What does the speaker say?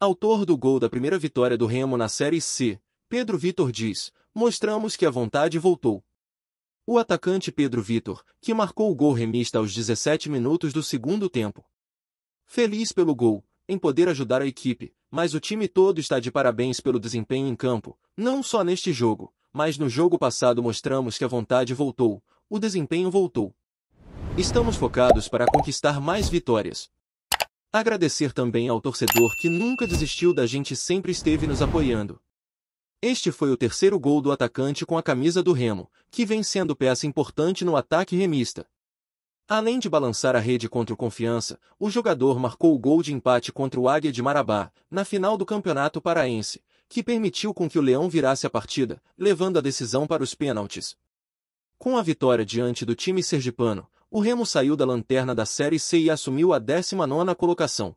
Autor do gol da primeira vitória do Remo na Série C, Pedro Vitor diz, mostramos que a vontade voltou. O atacante Pedro Vitor, que marcou o gol remista aos 17 minutos do segundo tempo. Feliz pelo gol, em poder ajudar a equipe, mas o time todo está de parabéns pelo desempenho em campo, não só neste jogo, mas no jogo passado mostramos que a vontade voltou, o desempenho voltou. Estamos focados para conquistar mais vitórias, Agradecer também ao torcedor que nunca desistiu da gente e sempre esteve nos apoiando. Este foi o terceiro gol do atacante com a camisa do Remo, que vem sendo peça importante no ataque remista. Além de balançar a rede contra o Confiança, o jogador marcou o gol de empate contra o Águia de Marabá, na final do Campeonato Paraense, que permitiu com que o Leão virasse a partida, levando a decisão para os pênaltis. Com a vitória diante do time sergipano, o Remo saiu da lanterna da Série C e assumiu a 19ª colocação.